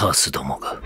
カースどもが。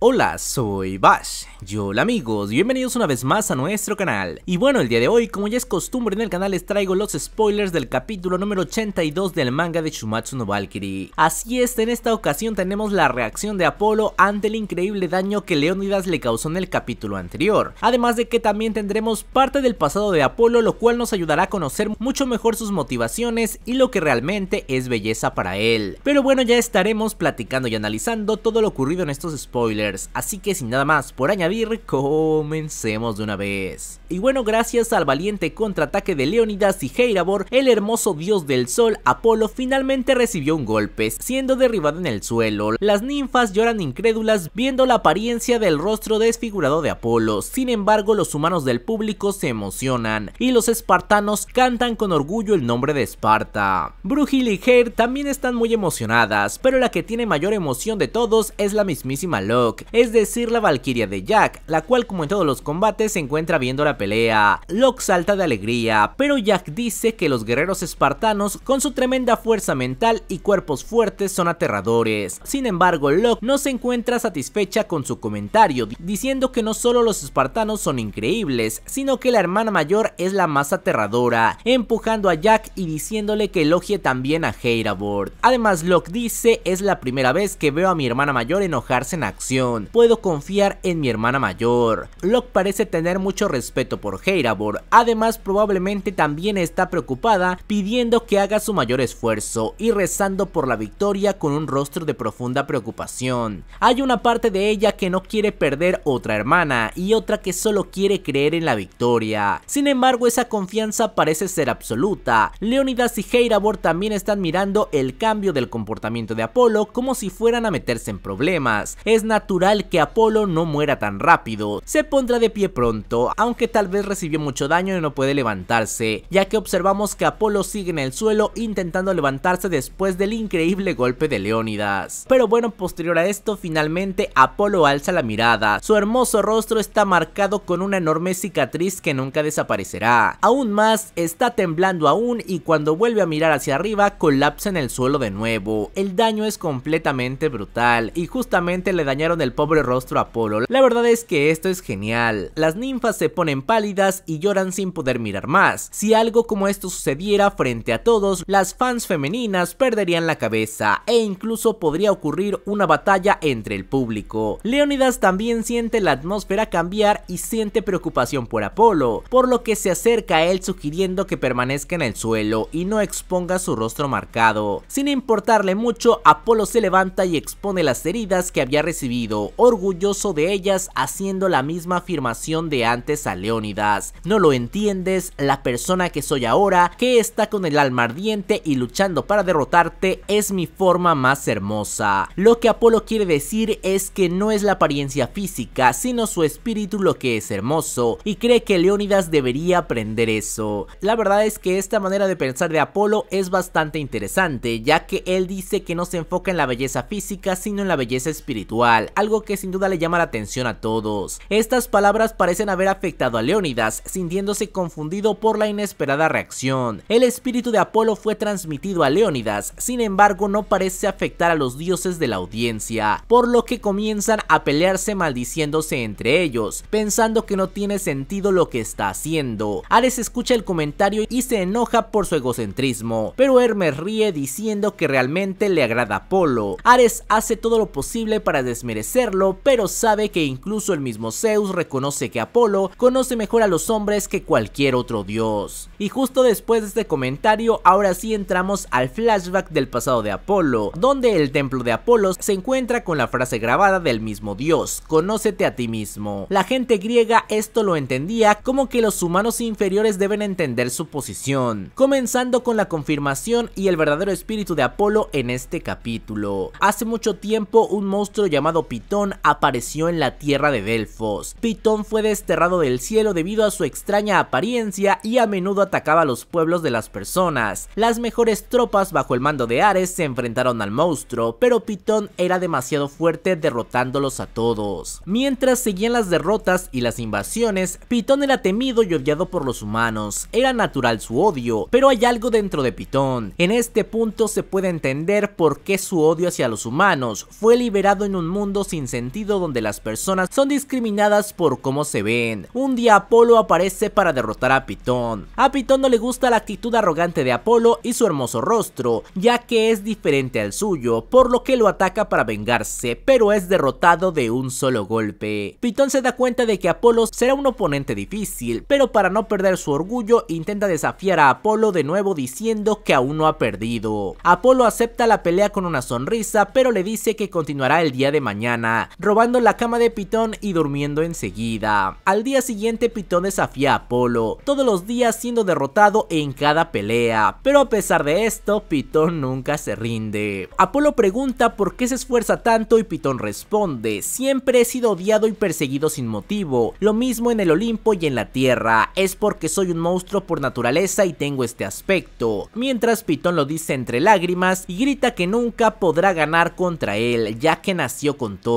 Hola, soy Bash. Yo, hola amigos, bienvenidos una vez más a nuestro canal. Y bueno, el día de hoy, como ya es costumbre en el canal, les traigo los spoilers del capítulo número 82 del manga de Shumatsu no Valkyrie. Así es, en esta ocasión tenemos la reacción de Apolo ante el increíble daño que Leonidas le causó en el capítulo anterior. Además de que también tendremos parte del pasado de Apolo, lo cual nos ayudará a conocer mucho mejor sus motivaciones y lo que realmente es belleza para él. Pero bueno, ya estaremos platicando y analizando todo lo ocurrido en estos spoilers así que sin nada más por añadir, comencemos de una vez. Y bueno, gracias al valiente contraataque de Leonidas y Heirabor, el hermoso dios del sol, Apolo, finalmente recibió un golpe, siendo derribado en el suelo. Las ninfas lloran incrédulas viendo la apariencia del rostro desfigurado de Apolo, sin embargo los humanos del público se emocionan, y los espartanos cantan con orgullo el nombre de Esparta. Brujil y Heir también están muy emocionadas, pero la que tiene mayor emoción de todos es la mismísima Locke, es decir la Valkyria de Jack, la cual como en todos los combates se encuentra viendo la pelea. Locke salta de alegría, pero Jack dice que los guerreros espartanos con su tremenda fuerza mental y cuerpos fuertes son aterradores. Sin embargo, Locke no se encuentra satisfecha con su comentario, diciendo que no solo los espartanos son increíbles, sino que la hermana mayor es la más aterradora, empujando a Jack y diciéndole que elogie también a Heirabord. Además, Locke dice, es la primera vez que veo a mi hermana mayor enojarse en acción puedo confiar en mi hermana mayor. Locke parece tener mucho respeto por Heirabor, además probablemente también está preocupada pidiendo que haga su mayor esfuerzo y rezando por la victoria con un rostro de profunda preocupación. Hay una parte de ella que no quiere perder otra hermana y otra que solo quiere creer en la victoria. Sin embargo, esa confianza parece ser absoluta. Leonidas y Heirabor también están mirando el cambio del comportamiento de Apolo como si fueran a meterse en problemas. Es natural que Apolo no muera tan rápido. Se pondrá de pie pronto, aunque tal vez recibió mucho daño y no puede levantarse, ya que observamos que Apolo sigue en el suelo intentando levantarse después del increíble golpe de Leónidas. Pero bueno, posterior a esto, finalmente Apolo alza la mirada. Su hermoso rostro está marcado con una enorme cicatriz que nunca desaparecerá. Aún más, está temblando aún y cuando vuelve a mirar hacia arriba, colapsa en el suelo de nuevo. El daño es completamente brutal y justamente le dañaron el pobre rostro Apolo, La verdad es que esto es genial. Las ninfas se ponen pálidas y lloran sin poder mirar más. Si algo como esto sucediera frente a todos, las fans femeninas perderían la cabeza e incluso podría ocurrir una batalla entre el público. Leonidas también siente la atmósfera cambiar y siente preocupación por Apolo, por lo que se acerca a él sugiriendo que permanezca en el suelo y no exponga su rostro marcado. Sin importarle mucho, Apolo se levanta y expone las heridas que había recibido orgulloso de ellas haciendo la misma afirmación de antes a Leónidas. No lo entiendes, la persona que soy ahora, que está con el alma ardiente y luchando para derrotarte, es mi forma más hermosa. Lo que Apolo quiere decir es que no es la apariencia física, sino su espíritu lo que es hermoso, y cree que Leónidas debería aprender eso. La verdad es que esta manera de pensar de Apolo es bastante interesante, ya que él dice que no se enfoca en la belleza física, sino en la belleza espiritual, algo que sin duda le llama la atención a todos. Estas palabras parecen haber afectado a Leónidas, sintiéndose confundido por la inesperada reacción. El espíritu de Apolo fue transmitido a Leónidas, sin embargo no parece afectar a los dioses de la audiencia, por lo que comienzan a pelearse maldiciéndose entre ellos, pensando que no tiene sentido lo que está haciendo. Ares escucha el comentario y se enoja por su egocentrismo, pero Hermes ríe diciendo que realmente le agrada a Apolo. Ares hace todo lo posible para desmerecer serlo, pero sabe que incluso el mismo Zeus reconoce que Apolo conoce mejor a los hombres que cualquier otro dios. Y justo después de este comentario, ahora sí entramos al flashback del pasado de Apolo, donde el templo de Apolo se encuentra con la frase grabada del mismo dios, conócete a ti mismo. La gente griega esto lo entendía como que los humanos inferiores deben entender su posición, comenzando con la confirmación y el verdadero espíritu de Apolo en este capítulo. Hace mucho tiempo un monstruo llamado Pitón apareció en la tierra de Delfos. Pitón fue desterrado del cielo debido a su extraña apariencia y a menudo atacaba a los pueblos de las personas. Las mejores tropas bajo el mando de Ares se enfrentaron al monstruo, pero Pitón era demasiado fuerte derrotándolos a todos. Mientras seguían las derrotas y las invasiones, Pitón era temido y odiado por los humanos. Era natural su odio, pero hay algo dentro de Pitón. En este punto se puede entender por qué su odio hacia los humanos fue liberado en un mundo sin sentido donde las personas son discriminadas por cómo se ven. Un día Apolo aparece para derrotar a Pitón. A Pitón no le gusta la actitud arrogante de Apolo y su hermoso rostro, ya que es diferente al suyo, por lo que lo ataca para vengarse, pero es derrotado de un solo golpe. Pitón se da cuenta de que Apolo será un oponente difícil, pero para no perder su orgullo intenta desafiar a Apolo de nuevo diciendo que aún no ha perdido. Apolo acepta la pelea con una sonrisa, pero le dice que continuará el día de mañana robando la cama de Pitón y durmiendo enseguida. Al día siguiente Pitón desafía a Apolo, todos los días siendo derrotado en cada pelea, pero a pesar de esto, Pitón nunca se rinde. Apolo pregunta por qué se esfuerza tanto y Pitón responde, siempre he sido odiado y perseguido sin motivo, lo mismo en el Olimpo y en la Tierra, es porque soy un monstruo por naturaleza y tengo este aspecto, mientras Pitón lo dice entre lágrimas y grita que nunca podrá ganar contra él, ya que nació con todo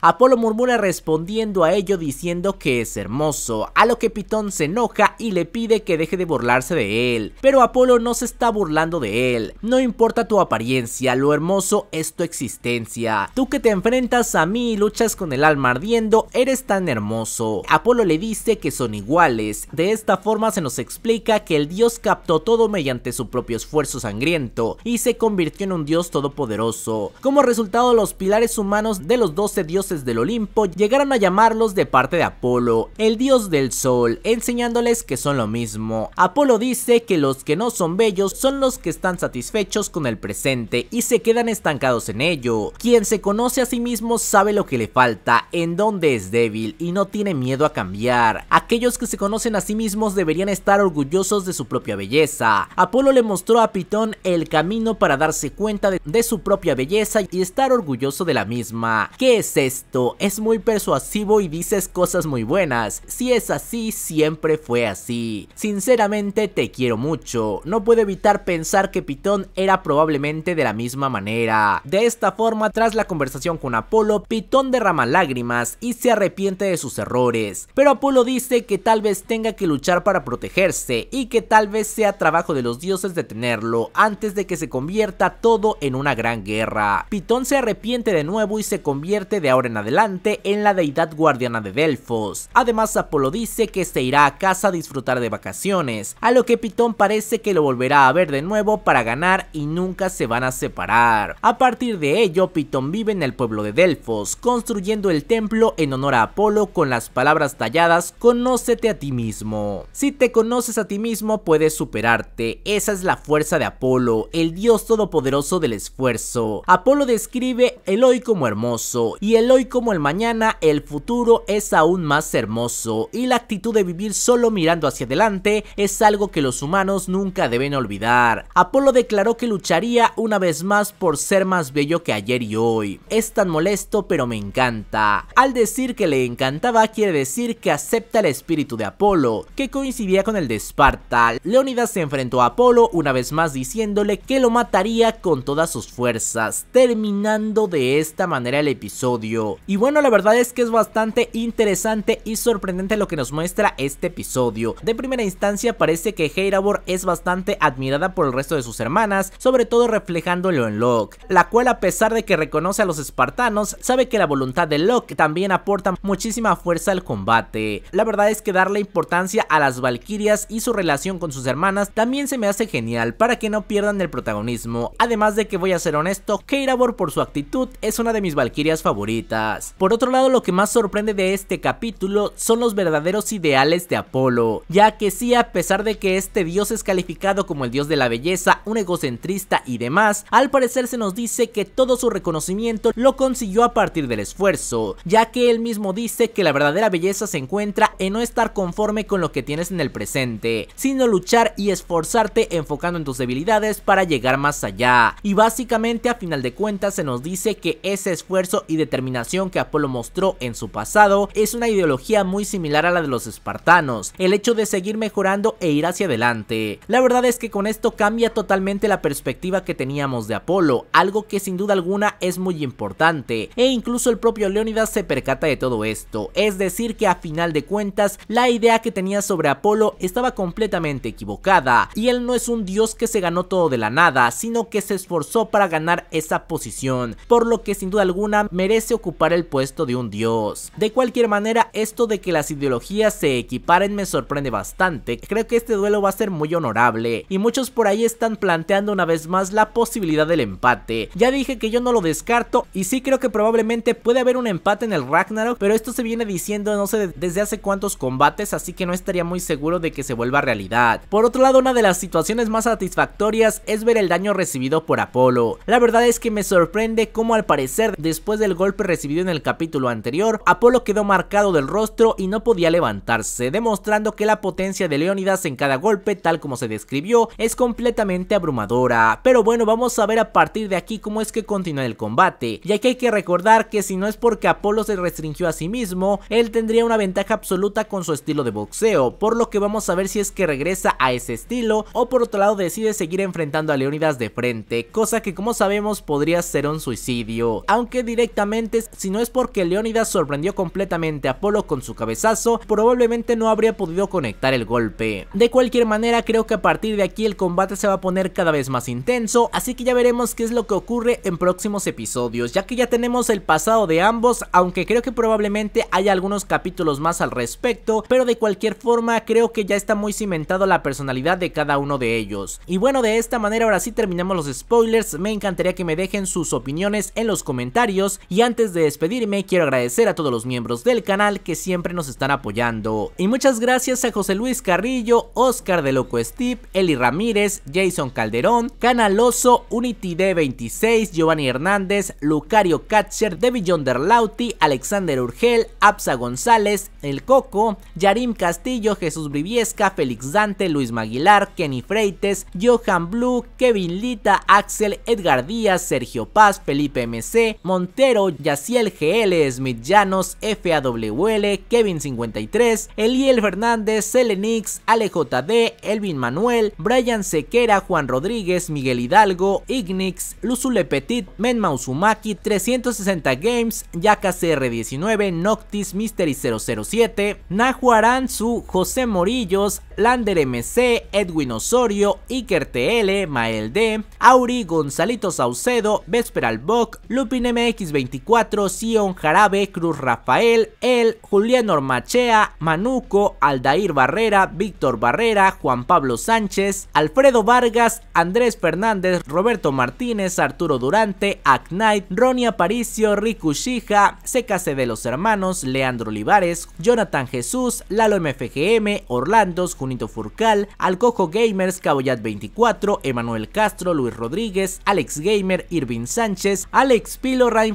Apolo murmura respondiendo a ello diciendo que es hermoso, a lo que Pitón se enoja y le pide que deje de burlarse de él. Pero Apolo no se está burlando de él. No importa tu apariencia, lo hermoso es tu existencia. Tú que te enfrentas a mí y luchas con el alma ardiendo, eres tan hermoso. Apolo le dice que son iguales. De esta forma se nos explica que el dios captó todo mediante su propio esfuerzo sangriento y se convirtió en un dios todopoderoso. Como resultado, los pilares humanos de los los 12 dioses del Olimpo llegaron a llamarlos de parte de Apolo, el dios del sol, enseñándoles que son lo mismo. Apolo dice que los que no son bellos son los que están satisfechos con el presente y se quedan estancados en ello. Quien se conoce a sí mismo sabe lo que le falta, en dónde es débil y no tiene miedo a cambiar. Aquellos que se conocen a sí mismos deberían estar orgullosos de su propia belleza. Apolo le mostró a Pitón el camino para darse cuenta de su propia belleza y estar orgulloso de la misma. ¿qué es esto? Es muy persuasivo y dices cosas muy buenas. Si es así, siempre fue así. Sinceramente te quiero mucho. No puedo evitar pensar que Pitón era probablemente de la misma manera. De esta forma, tras la conversación con Apolo, Pitón derrama lágrimas y se arrepiente de sus errores. Pero Apolo dice que tal vez tenga que luchar para protegerse y que tal vez sea trabajo de los dioses detenerlo antes de que se convierta todo en una gran guerra. Pitón se arrepiente de nuevo y se convierte convierte de ahora en adelante en la deidad guardiana de Delfos. Además, Apolo dice que se irá a casa a disfrutar de vacaciones, a lo que Pitón parece que lo volverá a ver de nuevo para ganar y nunca se van a separar. A partir de ello, Pitón vive en el pueblo de Delfos, construyendo el templo en honor a Apolo con las palabras talladas Conócete a ti mismo. Si te conoces a ti mismo, puedes superarte. Esa es la fuerza de Apolo, el dios todopoderoso del esfuerzo. Apolo describe hoy como hermoso y el hoy como el mañana, el futuro es aún más hermoso, y la actitud de vivir solo mirando hacia adelante es algo que los humanos nunca deben olvidar. Apolo declaró que lucharía una vez más por ser más bello que ayer y hoy. Es tan molesto pero me encanta. Al decir que le encantaba quiere decir que acepta el espíritu de Apolo, que coincidía con el de Esparta. Leónidas se enfrentó a Apolo una vez más diciéndole que lo mataría con todas sus fuerzas, terminando de esta manera el episodio. Y bueno, la verdad es que es bastante interesante y sorprendente lo que nos muestra este episodio. De primera instancia parece que Heirabor es bastante admirada por el resto de sus hermanas, sobre todo reflejándolo en Locke, la cual a pesar de que reconoce a los espartanos, sabe que la voluntad de Locke también aporta muchísima fuerza al combate. La verdad es que darle importancia a las valquirias y su relación con sus hermanas también se me hace genial para que no pierdan el protagonismo. Además de que voy a ser honesto, Heirabor por su actitud es una de mis Valkirias favoritas. Por otro lado, lo que más sorprende de este capítulo son los verdaderos ideales de Apolo, ya que sí, a pesar de que este dios es calificado como el dios de la belleza, un egocentrista y demás, al parecer se nos dice que todo su reconocimiento lo consiguió a partir del esfuerzo, ya que él mismo dice que la verdadera belleza se encuentra en no estar conforme con lo que tienes en el presente, sino luchar y esforzarte enfocando en tus debilidades para llegar más allá. Y básicamente a final de cuentas se nos dice que ese esfuerzo y determinación que Apolo mostró en su pasado es una ideología muy similar a la de los espartanos, el hecho de seguir mejorando e ir hacia adelante. La verdad es que con esto cambia totalmente la perspectiva que teníamos de Apolo, algo que sin duda alguna es muy importante, e incluso el propio Leónidas se percata de todo esto, es decir que a final de cuentas la idea que tenía sobre Apolo estaba completamente equivocada, y él no es un dios que se ganó todo de la nada, sino que se esforzó para ganar esa posición, por lo que sin duda alguna merece ocupar el puesto de un dios. De cualquier manera, esto de que las ideologías se equiparen me sorprende bastante, creo que este duelo va a ser muy honorable, y muchos por ahí están planteando una vez más la posibilidad del empate. Ya dije que yo no lo descarto, y sí creo que probablemente puede haber un empate en el Ragnarok, pero esto se viene diciendo no sé desde hace cuántos combates, así que no estaría muy seguro de que se vuelva realidad. Por otro lado, una de las situaciones más satisfactorias es ver el daño recibido por Apolo. La verdad es que me sorprende cómo al parecer después del golpe recibido en el capítulo anterior, Apolo quedó marcado del rostro y no podía levantarse, demostrando que la potencia de Leónidas en cada golpe, tal como se describió, es completamente abrumadora. Pero bueno, vamos a ver a partir de aquí cómo es que continúa el combate, ya que hay que recordar que si no es porque Apolo se restringió a sí mismo, él tendría una ventaja absoluta con su estilo de boxeo, por lo que vamos a ver si es que regresa a ese estilo o por otro lado decide seguir enfrentando a Leónidas de frente, cosa que como sabemos podría ser un suicidio, aunque diré si no es porque Leónidas sorprendió completamente a Apolo con su cabezazo, probablemente no habría podido conectar el golpe. De cualquier manera, creo que a partir de aquí el combate se va a poner cada vez más intenso, así que ya veremos qué es lo que ocurre en próximos episodios, ya que ya tenemos el pasado de ambos, aunque creo que probablemente haya algunos capítulos más al respecto, pero de cualquier forma creo que ya está muy cimentado la personalidad de cada uno de ellos. Y bueno, de esta manera ahora sí terminamos los spoilers, me encantaría que me dejen sus opiniones en los comentarios, y antes de despedirme quiero agradecer a todos los miembros del canal que siempre nos están apoyando. Y muchas gracias a José Luis Carrillo, Oscar de Loco Steve, Eli Ramírez, Jason Calderón, Canaloso, Unity D26, Giovanni Hernández, Lucario Katcher, Debbie Yonder Alexander Urgel, Absa González, El Coco, Yarim Castillo, Jesús Briviesca, Félix Dante, Luis Maguilar, Kenny Freites, Johan Blue, Kevin Lita, Axel, Edgar Díaz, Sergio Paz, Felipe MC, Montero Quintero, Yaciel GL, Smith Llanos, FAWL, Kevin53, Eliel Fernández, Selenix, AleJD, Elvin Manuel, Brian Sequera, Juan Rodríguez, Miguel Hidalgo, Ignix, Luzule Petit, Menmausumaki, 360 Games, cr 19 Noctis, Mystery007, Nahuaranzu, José Morillos, Lander MC, Edwin Osorio, Iker TL, Mael D, Auri, Gonzalito Saucedo, Albok Lupin MX 24 Sion Jarabe, Cruz Rafael, El, Julián Ormachea, Manuco, Aldair Barrera, Víctor Barrera, Juan Pablo Sánchez, Alfredo Vargas, Andrés Fernández, Roberto Martínez, Arturo Durante, Aknight, Ronnie Aparicio, Riku Shija, Secase de los Hermanos, Leandro Olivares, Jonathan Jesús, Lalo MFGM, Orlandos, Junito Furcal, Alcojo Gamers, Caboyat 24, Emanuel Castro, Luis Rodríguez, Alex Gamer, Irving Sánchez, Alex Pilo, Rain